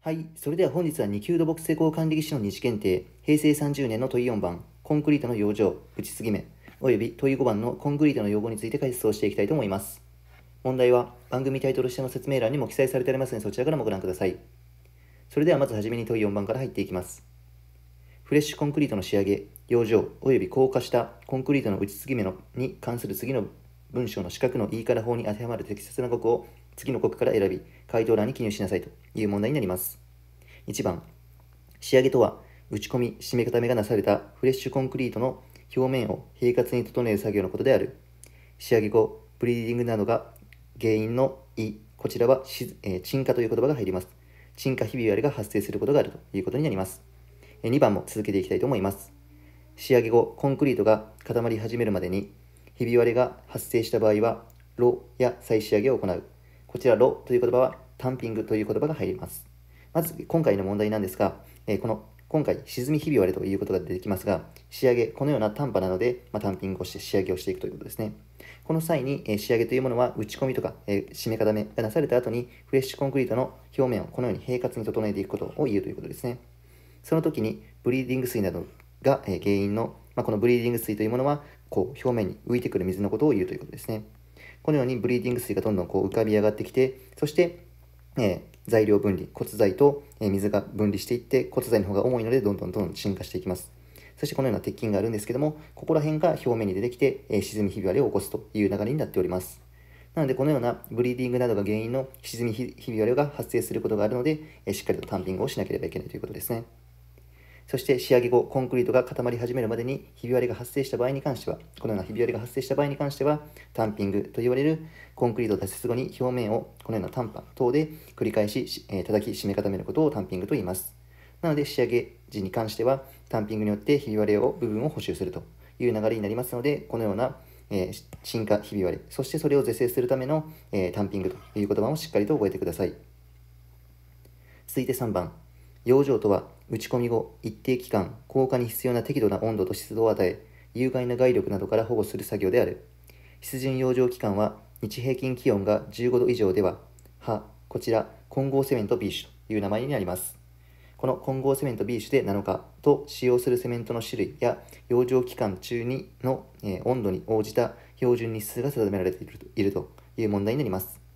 はい。それでは本日は2級土木施工管理技師の2次検定、平成30年の問い4番、コンクリートの養生、打ち継ぎ目、および問い5番のコンクリートの用語について解説をしていきたいと思います。問題は番組タイトル下の説明欄にも記載されておりますので、そちらからもご覧ください。それではまずはじめに問い4番から入っていきます。フレッシュコンクリートの仕上げ、養生、および硬化したコンクリートの打ち継ぎ目のに関する次の文章の四角の言い方法に当てはまる適切な語句を次の国から選び、回答欄に記入しなさいと。いう問題になります。1番、仕上げとは、打ち込み、締め固めがなされたフレッシュコンクリートの表面を平滑に整える作業のことである。仕上げ後、ブリーディングなどが原因の胃、こちらはえー、沈下という言葉が入ります。沈下ひび割れが発生することがあるということになります。え2番も続けていきたいと思います。仕上げ後、コンクリートが固まり始めるまでに、ひび割れが発生した場合は、炉や再仕上げを行う。こちら、炉という言葉は、タンピングという言葉が入ります。まず、今回の問題なんですが、えこの今回、沈みひび割れということが出てきますが、仕上げ、このような短波なので、まあ、ングをして仕上げをしていくということですね。この際に、え仕上げというものは、打ち込みとか、え締め固めがなされた後に、フレッシュコンクリートの表面をこのように平滑に整えていくことを言うということですね。その時に、ブリーディング水などが、え原因の、まあ、このブリーディング水というものは、こう、表面に浮いてくる水のことを言うということですね。このようにブリーディング水がどんどんこう浮かび上がってきて、そしてえー、材料分離、骨材と、え水が分離していって、骨材の方が重いので、どんどんどんどん進化していきます。そしてこのような鉄筋があるんですけども、ここら辺が表面に出てきて、え沈みひび割れを起こすという流れになっております。なので、このようなブリーディングなどが原因の沈みひび割れが発生することがあるので、えしっかりとタンピングをしなければいけないということですね。そして仕上げ後、コンクリートが固まり始めるまでにひび割れが発生した場合に関しては、このようなひび割れが発生した場合に関しては、タンピングと言われるコンクリート脱出後に表面をこのような短波等で繰り返し、えー、叩き締め固めることをタンピングと言います。なので仕上げ時に関しては、タンピングによってひび割れを部分を補修するという流れになりますので、このようなえー、進化ひび割れ、そしてそれを是正するための、えー、タンピングという言葉をしっかりと覚えてください。続いて3番、養生とは、打ち込み後、一定期間、効果に必要な適度な温度と湿度を与え、有害な外力などから保護する作業である。湿潤養生期間は、日平均気温が15度以上では、は、こちら、混合セメント B 種という名前になります。この混合セメント B 種で7日と使用するセメントの種類や養生期間中にの、え温度に応じた標準日数が定められているという問題になります。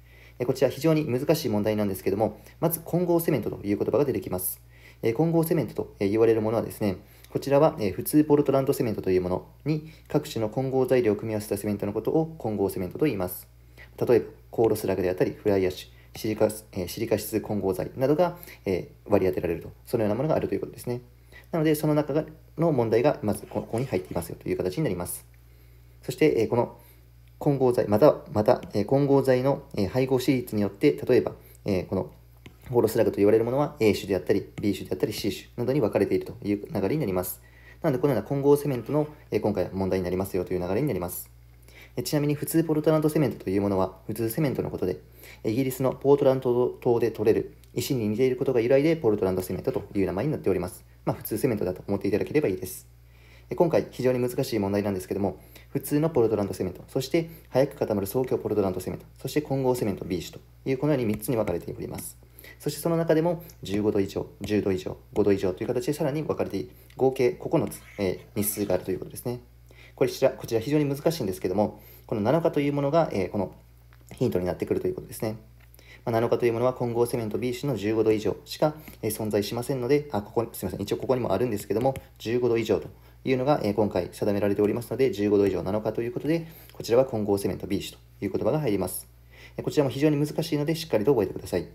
こちら非常に難しい問題なんですけども、まず混合セメントという言葉が出てきます。混合セメントと言われるものはですね、こちらは普通ポルトランドセメントというものに各種の混合材料を組み合わせたセメントのことを混合セメントと言います。例えば、コールスラグであったり、フライアッシュ、シリカシリカ質混合材などが割り当てられると、そのようなものがあるということですね。なので、その中の問題がまずここに入っていますよという形になります。そして、この混合剤、また、また、え混合剤の、え配合比率によって、例えば、えこのホロスラグと言われるものは A 種であったり B 種であったり C 種などに分かれているという流れになります。なので、このような混合セメントの、え今回は問題になりますよという流れになります。ちなみに普通ポルトランドセメントというものは普通セメントのことで、イギリスのポートランド島で取れる石に似ていることが由来でポルトランドセメントという名前になっております。まあ普通セメントだと思っていただければいいです。今回非常に難しい問題なんですけども、普通のポルトランドセメント、そして早く固まる早期ポルトランドセメント、そして混合セメント B 種という、このように3つに分かれております。そしてその中でも15度以上、10度以上、5度以上という形でさらに分かれて、合計9つ、えー、日数があるということですね。これちら、こちら非常に難しいんですけども、この7日というものが、えー、このヒントになってくるということですね。ま7日というものは混合セメント B 種の15度以上しか、え存在しませんので、あ、ここ、すみません、一応ここにもあるんですけども、15度以上というのが、え今回定められておりますので、15度以上7日ということで、こちらは混合セメント B 種という言葉が入ります。こちらも非常に難しいので、しっかりと覚えてください。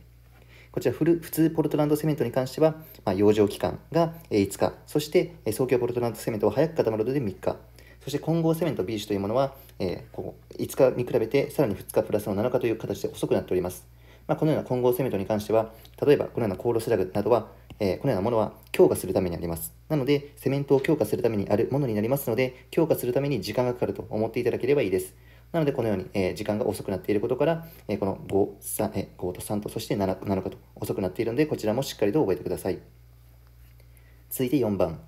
こちらフル、普通ポルトランドセメントに関しては、まあ、養生期間が5日、そして、早期ポルトランドセメントは早く固まるので3日、そして混合セメント B 種というものは、えー、こう5日に比べてさらに2日プラスの7日という形で遅くなっております。まあ、このような混合セメントに関しては、例えばこのようなコールスラグなどは、えー、このようなものは強化するためにあります。なので、セメントを強化するためにあるものになりますので、強化するために時間がかかると思っていただければいいです。なので、このように、えー、時間が遅くなっていることから、えー、この5、3、え5と3と、そして 7, 7日と遅くなっているので、こちらもしっかりと覚えてください。続いて4番。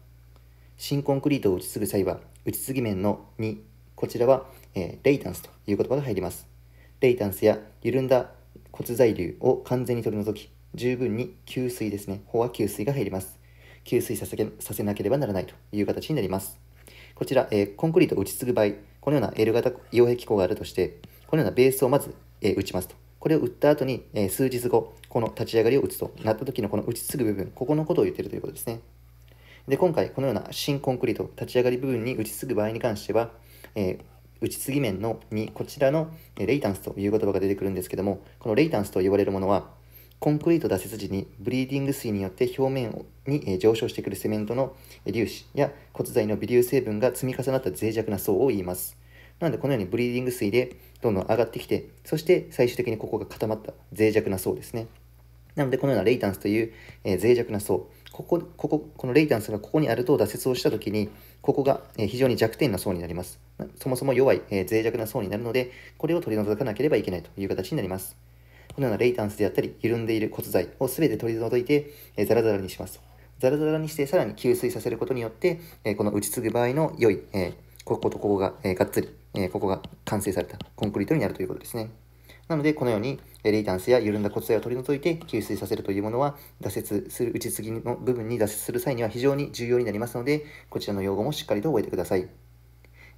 新コンクリートを打ち継ぐ際は、打ち継ぎ面の2、こちらは、えレイタンスという言葉が入ります。レイタンスや緩んだ骨材流を完全に取り除き、十分に給水ですね。飽和給水が入ります。給水させさせなければならないという形になります。こちら、えー、コンクリートを打ち継ぐ場合、このような L 型溶壁構があるとして、このようなベースをまず、えー、打ちますと。これを打った後に、えー、数日後、この立ち上がりを打つとなった時のこの打ち継ぐ部分、ここのことを言っているということですね。で、今回、このような新コンクリート、立ち上がり部分に打ち継ぐ場合に関しては、え打ち継ぎ面のにこちらのレイタンスという言葉が出てくるんですけども、このレイタンスと呼ばれるものは、コンクリート脱出時にブリーディング水によって表面に上昇してくるセメントの粒子や骨材の微粒成分が積み重なった脆弱な層を言います。なのでこのようにブリーディング水でどんどん上がってきて、そして最終的にここが固まった脆弱な層ですね。なのでこのようなレイタンスという、え脆弱な層、ここ、ここ、このレイタンスがここにあると脱出をした時に、ここが非常に弱点な層になります。そもそも弱い、え脆弱な層になるので、これを取り除かなければいけないという形になります。このようなレイタンスであったり、緩んでいる骨材を全て取り除いて、えー、ザラザラにしますと。ザラザラにしてさらに吸水させることによって、えー、この打ち継ぐ場合の良い、えー、こことここが、えー、がっつり、えー、ここが完成されたコンクリートになるということですね。なので、このように、レイタンスや緩んだ骨材を取り除いて吸水させるというものは、挫折する、打ち継ぎの部分に打折する際には非常に重要になりますので、こちらの用語もしっかりと覚えてください。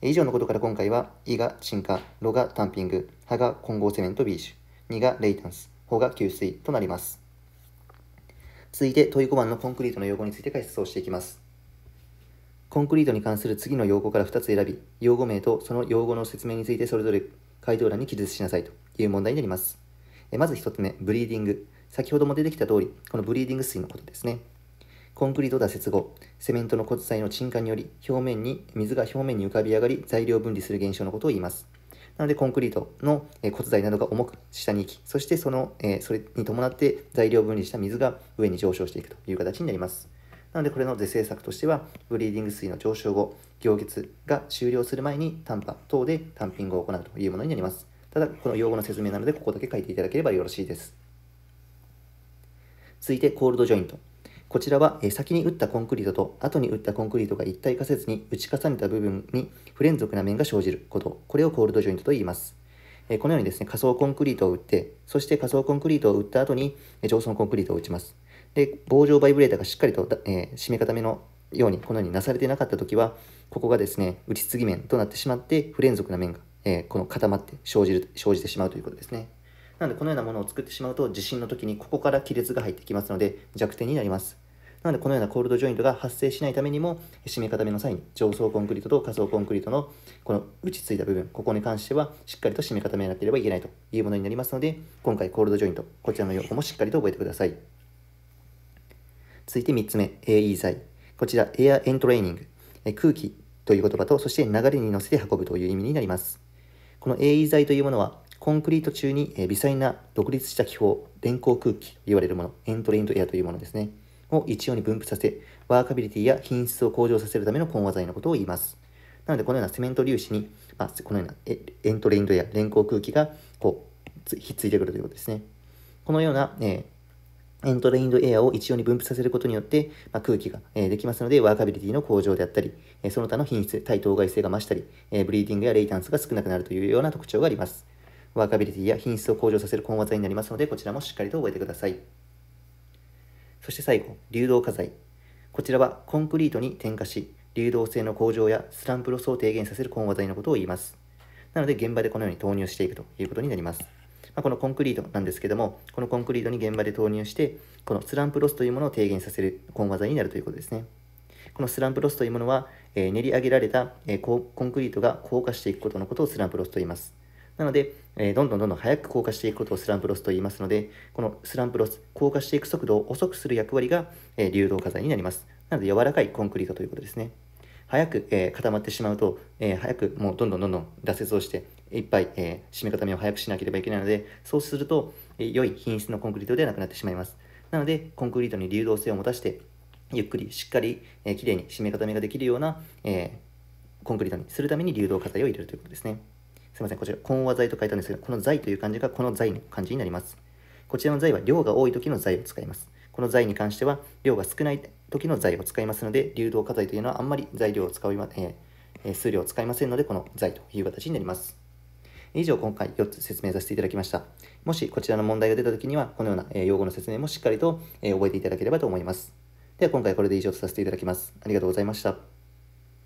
以上のことから今回は、胃が沈下、炉がタンピング、歯が混合セメントビ種。2がレイタンス、法が給水となります。続いて問い5番のコンクリートの用語について解説をしていきます。コンクリートに関する次の用語から2つ選び、用語名とその用語の説明についてそれぞれ回答欄に記述しなさいという問題になります。えまず1つ目、ブリーディング。先ほども出てきた通り、このブリーディング水のことですね。コンクリート打設後、セメントの骨材の沈下により、表面に水が表面に浮かび上がり、材料分離する現象のことを言います。なのでコンクリートの骨材などが重く下に行き、そしてその、えそれに伴って材料分離した水が上に上昇していくという形になります。なのでこれの是正策としては、ブリーディング水の上昇後、行結が終了する前に短波等でタンピングを行うというものになります。ただ、この用語の説明なので、ここだけ書いていただければよろしいです。続いて、コールドジョイント。こちらは先に打ったコンクリートと後に打ったコンクリートが一体化せずに打ち重ねた部分に不連続な面が生じること、これをコールドジョイントと言います。このようにですね、仮想コンクリートを打って、そして仮想コンクリートを打った後に上層コンクリートを打ちます。で、棒状バイブレーターがしっかりと、えー、締め固めのように、このようになされてなかったときは、ここがですね、打ち継ぎ面となってしまって、不連続な面が、えー、この固まって生じる、生じてしまうということですね。なので、このようなものを作ってしまうと、地震の時にここから亀裂が入ってきますので、弱点になります。なのでこのようなコールドジョイントが発生しないためにも、締め固めの際に上層コンクリートと下層コンクリートのこの打ち付いた部分、ここに関してはしっかりと締め固めなければいけないというものになりますので、今回コールドジョイント、こちらの用語もしっかりと覚えてください。続いて3つ目、AE 材。こちら、エアエントレーニング。空気という言葉と、そして流れに乗せて運ぶという意味になります。この AE 材というものは、コンクリート中に微細な独立した気泡、電光空気と言われるもの、エントレイントエアというものですね。を一様に分布させ、ワーカビリティや品質を向上させるための混和剤のことを言います。なので、このようなセメント粒子に、まあ、このようなエントレインドや連行空気がこうひっついてくるということですね。このような、えー、エントレインドエアを一様に分布させることによって、まあ、空気が、えー、できますので、ワーカビリティの向上であったり、えー、その他の品質、対等外性が増したり、えブリーディングやレイタンスが少なくなるというような特徴があります。ワーカビリティや品質を向上させる混和剤になりますので、こちらもしっかりと覚えてください。そして最後、流動化剤、こちらはコンクリートに添加し、流動性の向上やスランプロスを低減させる混和剤のことを言います。なので現場でこのように投入していくということになります。まあ、このコンクリートなんですけども、このコンクリートに現場で投入して、このスランプロスというものを低減させる混和剤になるということですね。このスランプロスというものは、えー、練り上げられた、えー、コンクリートが硬化していくことのことをスランプロスと言います。なので、えー、どんどんどんどん早く硬化していくことをスランプロスと言いますので、このスランプロス、硬化していく速度を遅くする役割が、えー、流動化災になります。なので、柔らかいコンクリートということですね。早く、えー、固まってしまうと、えー、早くもうどんどんどんどん挫折をして、いっぱい、えー、締め固めを早くしなければいけないので、そうすると、え良い品質のコンクリートではなくなってしまいます。なので、コンクリートに流動性を持たせて、ゆっくりしっかり、えー、きれいに締め固めができるような、えコンクリートにするために流動化災を入れるということですね。すいません、こちら、混和剤と書いたんですけど、この剤という漢字がこの剤の漢字になります。こちらの剤は量が多い時の剤を使います。この剤に関しては、量が少ない時の剤を使いますので、流動化剤というのはあんまり材料を使いま、えー、数量を使いませんので、この剤という形になります。以上、今回4つ説明させていただきました。もしこちらの問題が出た時には、このような用語の説明もしっかりと覚えていただければと思います。では、今回これで以上とさせていただきます。ありがとうございました。